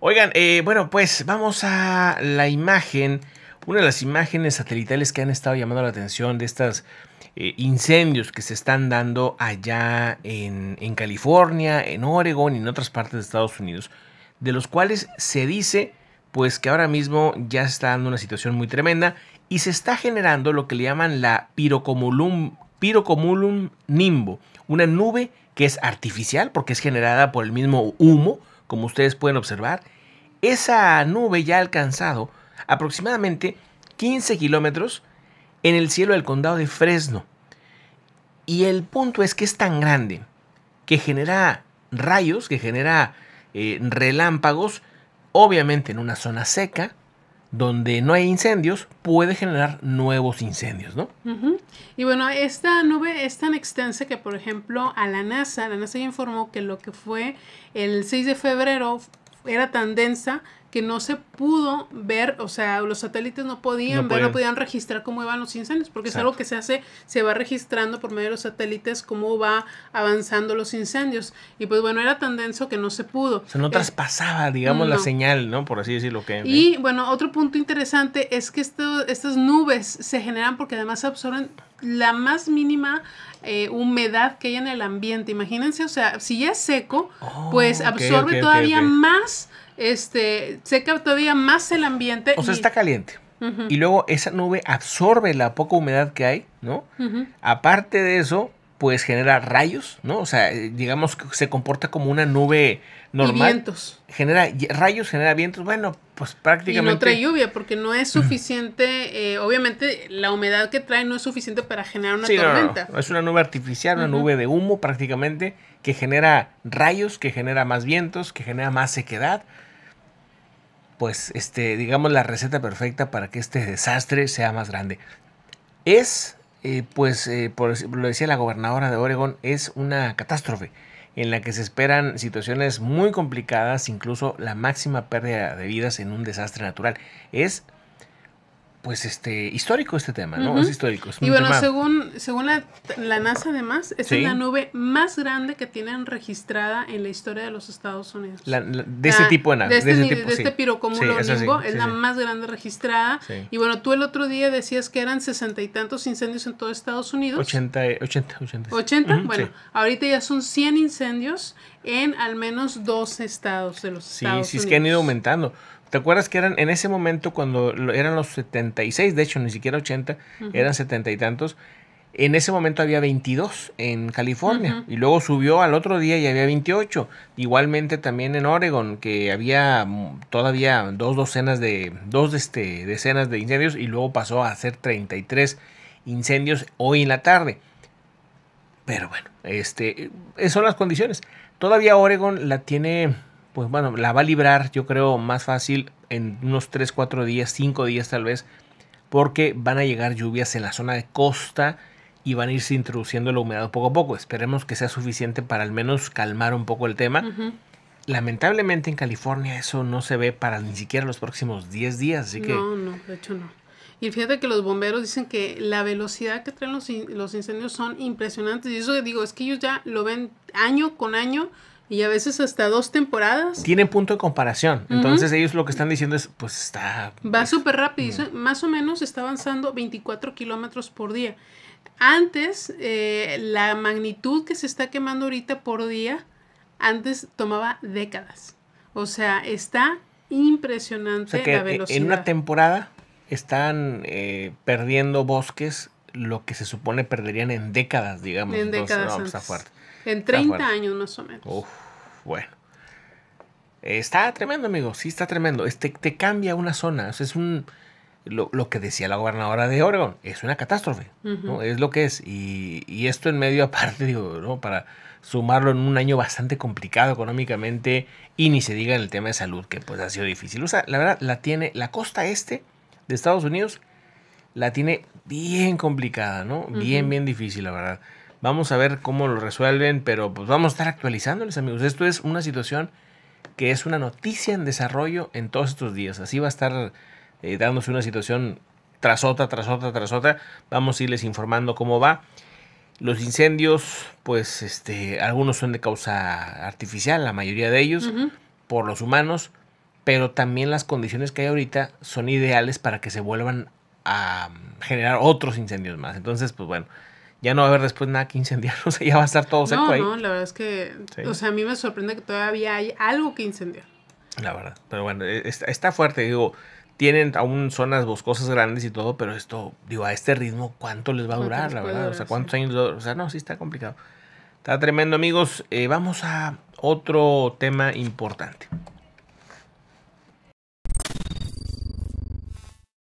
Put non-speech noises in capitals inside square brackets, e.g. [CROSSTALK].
Oigan, eh, bueno, pues vamos a la imagen, una de las imágenes satelitales que han estado llamando la atención de estos eh, incendios que se están dando allá en, California, en Oregon y en otras partes de Estados Unidos, de los cuales se dice pues que ahora mismo ya está dando una situación muy tremenda y se está generando lo que le llaman la pirocomulum nimbo, una nube que es artificial porque es generada por el mismo humo, como ustedes pueden observar, esa nube ya ha alcanzado aproximadamente 15 kilómetros en el cielo del condado de Fresno. Y el punto es que es tan grande que genera rayos, que genera eh, relámpagos, obviamente en una zona seca, donde no hay incendios, puede generar nuevos incendios, ¿no? Y bueno, esta nube es tan extensa que, por ejemplo, a la NASA, la NASA ya informó que lo que fue el 6 de febrero era tan densa que no se pudo ver, o sea, los satélites no podían ver, podían. no podían registrar cómo iban los incendios, porque es algo que se hace, se va registrando por medio de los satélites cómo va avanzando los incendios. Y pues bueno, era tan denso que no se pudo. O sea, no eh, traspasaba, digamos, la señal, ¿no? Por así decirlo que... Y bueno, otro punto interesante es que estas nubes se generan porque además absorben la más mínima eh, humedad que hay en el ambiente. Imagínense, o sea, si ya es seco, pues oh, absorbe todavía más este, seca todavía más el ambiente. O sea, está caliente. Y luego esa nube absorbe la poca humedad que hay, ¿no? Aparte de eso, pues genera rayos, ¿no? O sea, eh, digamos que se comporta como una nube normal. Genera rayos, genera vientos. Bueno, pues prácticamente. Y no trae lluvia porque no es suficiente. Eh, obviamente, la humedad que trae no es suficiente para generar una tormenta. Es una nube artificial, una nube de humo prácticamente que genera rayos, que genera más vientos, que genera más sequedad pues, este, digamos, la receta perfecta para que este desastre sea más grande. Es, eh, pues, eh, por, lo decía la gobernadora de Oregón, es una catástrofe en la que se esperan situaciones muy complicadas, incluso la máxima pérdida de vidas en un desastre natural. Es pues este histórico este tema, ¿no? Es histórico. y bueno, según, según la, NASA además, es la nube más grande que tienen registrada en la historia de los Estados Unidos. de ese ah, este tipo de nave. De este, de, es la más grande registrada. Y bueno, tú el otro día decías que eran sesenta y tantos incendios en todo Estados Unidos. Ochenta, ochenta, ochenta. bueno, ahorita ya son cien incendios en al menos dos estados de los Estados Unidos. Sí, sí, es que han ido aumentando. ¿Te acuerdas que eran en ese momento cuando eran los 76, de hecho ni siquiera 80, eran setenta y tantos? En ese momento había 22 en California y luego subió al otro día y había 28. Igualmente también en Oregon que había mm, todavía dos docenas de dos este, decenas de incendios y luego pasó a ser 33 incendios hoy en la tarde. Pero bueno, este eh, son las condiciones. Todavía Oregon la tiene pues bueno, la va a librar yo creo más fácil en unos 3, 4 días, 5 días tal vez, porque van a llegar lluvias en la zona de costa y van a irse introduciendo la humedad poco a poco. Esperemos que sea suficiente para al menos calmar un poco el tema. Lamentablemente en California eso no se ve para ni siquiera los próximos 10 días, así que... No, no, de hecho no. Y fíjate que los bomberos dicen que la velocidad que traen los, los incendios son impresionantes. Y eso que digo, es que ellos ya lo ven año con año y a veces hasta dos temporadas. Tienen punto de comparación. Entonces ellos lo que están diciendo es, pues está... Va pues, súper rápido. Mm. Más o menos está avanzando 24 kilómetros por día. Antes, eh, la magnitud que se está quemando ahorita por día, antes tomaba décadas. O sea, está impresionante la velocidad. En una temporada están eh, perdiendo bosques lo que se supone perderían en décadas, digamos. En décadas. Pues, en 30 años más o menos. bueno. Está tremendo, amigo. Sí, está tremendo. Este, te cambia una zona. es un. Lo, que decía la gobernadora de Oregon, es una catástrofe, ¿no? Es lo que es. Y, esto en medio [LAUGHS] aparte, digo, ¿no? Para sumarlo en un año bastante complicado económicamente y ni se diga en el tema de salud, que pues ha sido difícil. O la verdad, la tiene, la costa este de Estados Unidos la tiene bien complicada, ¿no? Bien, bien difícil, la verdad. Vamos a ver cómo lo resuelven, pero pues vamos a estar actualizándoles, amigos. Esto es una situación que es una noticia en desarrollo en todos estos días. Así va a estar eh, dándose una situación tras otra, tras otra, tras otra. Vamos a irles informando cómo va. Los incendios, pues este, algunos son de causa artificial, la mayoría de ellos, por los humanos, pero también las condiciones que hay ahorita son ideales para que se vuelvan a generar otros incendios más. Entonces, pues bueno, ya no va a haber después nada que incendiar, [LAUGHS] o sea, ya va a estar todo seco no, No, la verdad es que, o sea, a mí me sorprende que todavía hay algo que incendiar. La verdad, pero bueno, e, está, fuerte, digo, tienen aún zonas boscosas grandes y todo, pero esto, digo, a este ritmo, ¿cuánto les va a durar, la verdad? o sea, ¿cuántos años? O sea, no, sí está complicado. Está tremendo, amigos. Eh, vamos a otro tema importante.